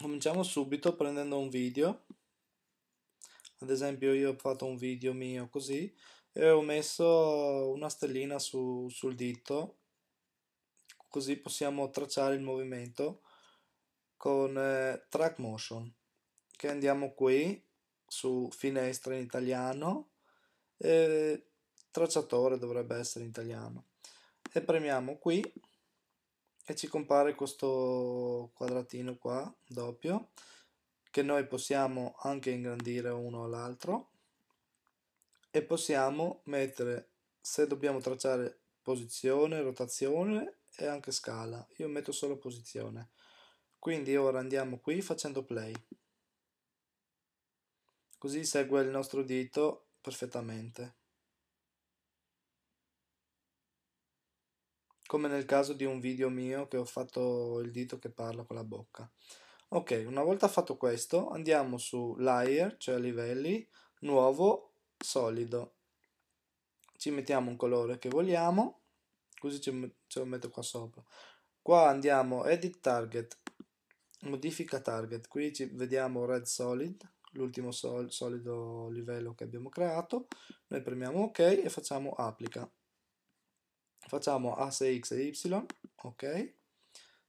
cominciamo subito prendendo un video ad esempio io ho fatto un video mio così e ho messo una stellina su, sul dito così possiamo tracciare il movimento con eh, track motion che andiamo qui su finestra in italiano e tracciatore dovrebbe essere in italiano e premiamo qui e ci compare questo quadratino qua doppio che noi possiamo anche ingrandire uno all'altro e possiamo mettere se dobbiamo tracciare posizione, rotazione e anche scala io metto solo posizione quindi ora andiamo qui facendo play così segue il nostro dito perfettamente come nel caso di un video mio che ho fatto il dito che parla con la bocca. Ok, una volta fatto questo andiamo su layer, cioè livelli, nuovo, solido. Ci mettiamo un colore che vogliamo, così ce lo metto qua sopra. Qua andiamo edit target, modifica target, qui vediamo red solid, l'ultimo sol, solido livello che abbiamo creato. Noi premiamo ok e facciamo applica facciamo asse x e y ok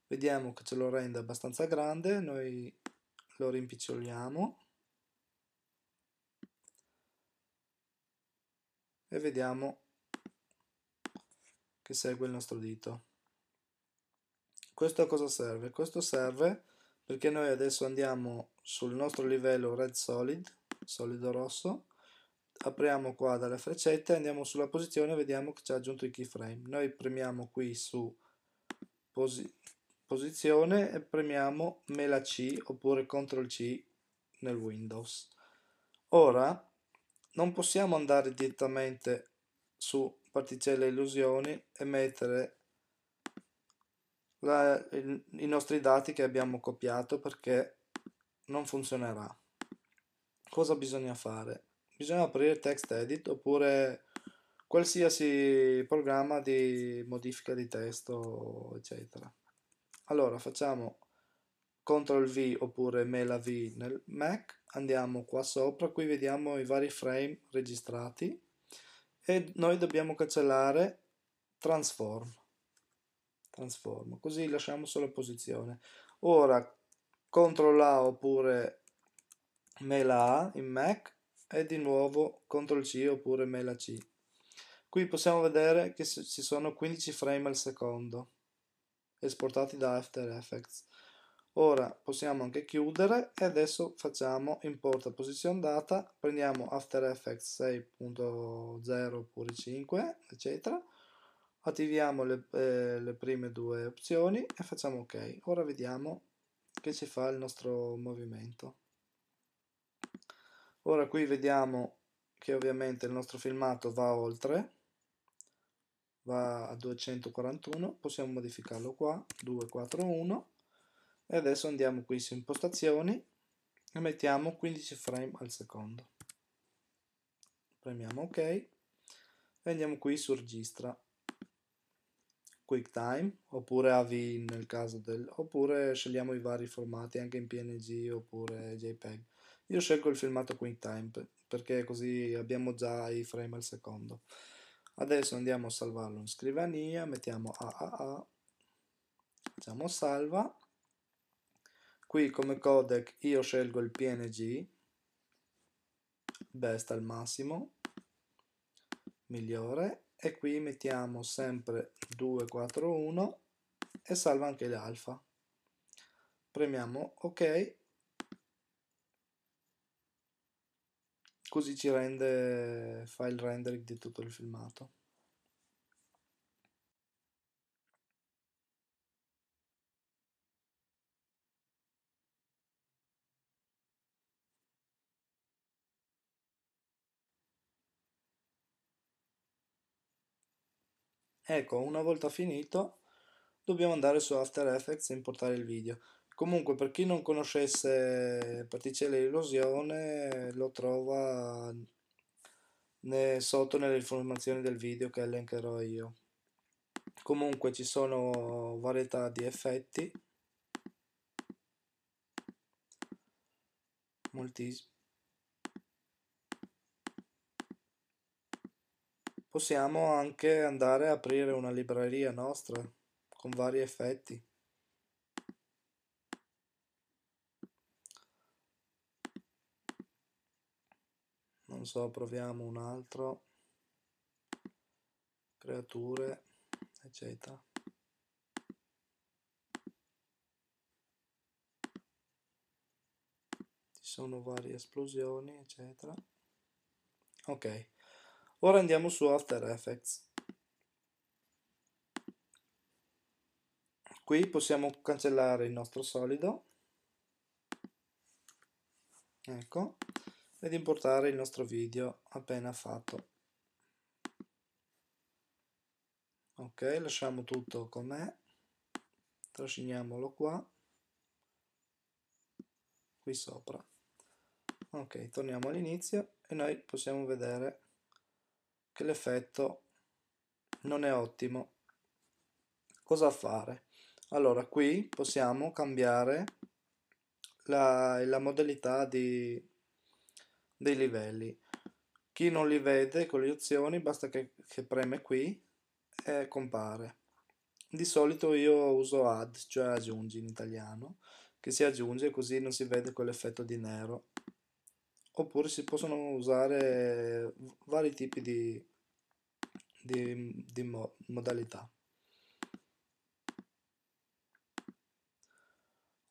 vediamo che ce lo rende abbastanza grande noi lo rimpiccioliamo e vediamo che segue il nostro dito questo a cosa serve? questo serve perché noi adesso andiamo sul nostro livello red solid solido rosso apriamo qua dalle freccette andiamo sulla posizione e vediamo che ci ha aggiunto il keyframe noi premiamo qui su posi posizione e premiamo mela c oppure ctrl c nel windows ora non possiamo andare direttamente su particelle illusioni e mettere la, il, i nostri dati che abbiamo copiato perché non funzionerà cosa bisogna fare bisogna aprire text edit oppure qualsiasi programma di modifica di testo eccetera allora facciamo CTRL V oppure mela V nel Mac andiamo qua sopra qui vediamo i vari frame registrati e noi dobbiamo cancellare transform transform così lasciamo solo posizione ora CTRL A oppure mela A in Mac e di nuovo Ctrl+C oppure Mela+C. Qui possiamo vedere che ci sono 15 frame al secondo esportati da After Effects. Ora possiamo anche chiudere e adesso facciamo import position data, prendiamo After Effects 6.0 oppure 5, eccetera, attiviamo le, eh, le prime due opzioni e facciamo ok. Ora vediamo che ci fa il nostro movimento ora qui vediamo che ovviamente il nostro filmato va oltre va a 241 possiamo modificarlo qua 241 e adesso andiamo qui su impostazioni e mettiamo 15 frame al secondo premiamo ok e andiamo qui su registra QuickTime oppure AV nel caso del oppure scegliamo i vari formati anche in PNG oppure JPEG io scelgo il filmato Quick Time perché così abbiamo già i frame al secondo. Adesso andiamo a salvarlo in scrivania, mettiamo AAA, facciamo salva. Qui come codec io scelgo il PNG, best al massimo, migliore, e qui mettiamo sempre 241 e salva anche l'alfa. Premiamo ok così ci rende fa il rendering di tutto il filmato Ecco, una volta finito dobbiamo andare su After Effects e importare il video. Comunque, per chi non conoscesse Particelle di Illusione, lo trova sotto nelle informazioni del video che elencherò io. Comunque, ci sono varietà di effetti, Possiamo anche andare a aprire una libreria nostra con vari effetti. non so proviamo un altro creature eccetera ci sono varie esplosioni eccetera ok ora andiamo su After Effects qui possiamo cancellare il nostro solido ecco ed importare il nostro video appena fatto. Ok, lasciamo tutto com'è, trasciniamolo qua, qui sopra. Ok, torniamo all'inizio e noi possiamo vedere che l'effetto non è ottimo. Cosa fare? Allora, qui possiamo cambiare la, la modalità di dei livelli. Chi non li vede con le opzioni basta che, che preme qui e compare. Di solito io uso add, cioè aggiungi in italiano, che si aggiunge così non si vede quell'effetto di nero. Oppure si possono usare vari tipi di, di, di mo modalità.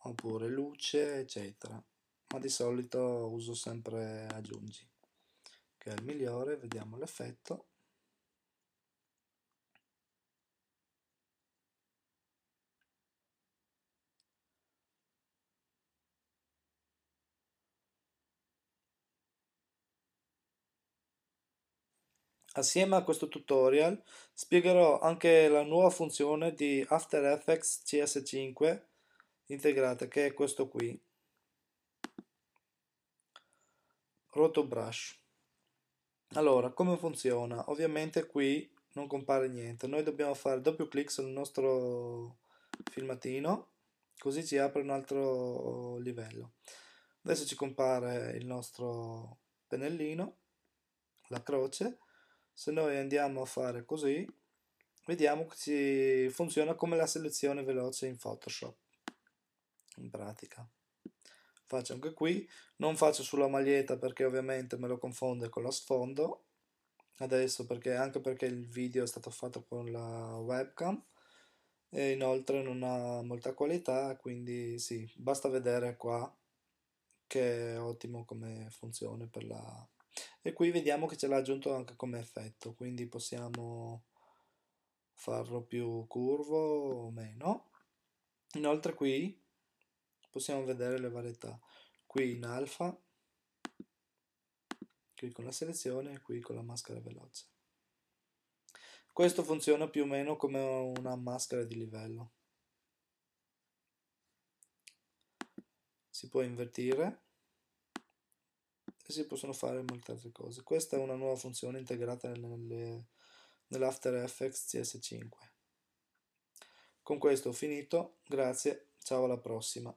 Oppure luce, eccetera ma di solito uso sempre aggiungi che è il migliore vediamo l'effetto Assieme a questo tutorial spiegherò anche la nuova funzione di After Effects CS5 integrata che è questo qui Rotobrush. Allora, come funziona? Ovviamente qui non compare niente, noi dobbiamo fare doppio clic sul nostro filmatino, così ci apre un altro livello. Adesso ci compare il nostro pennellino, la croce, se noi andiamo a fare così, vediamo che ci funziona come la selezione veloce in Photoshop, in pratica faccio anche qui non faccio sulla maglietta perché ovviamente me lo confonde con lo sfondo adesso perché anche perché il video è stato fatto con la webcam e inoltre non ha molta qualità quindi sì basta vedere qua che è ottimo come funzione per la e qui vediamo che ce l'ha aggiunto anche come effetto quindi possiamo farlo più curvo o meno inoltre qui possiamo vedere le varietà qui in alfa qui con la selezione e qui con la maschera veloce questo funziona più o meno come una maschera di livello si può invertire e si possono fare molte altre cose questa è una nuova funzione integrata nell'After nell Effects CS5 con questo ho finito grazie ciao alla prossima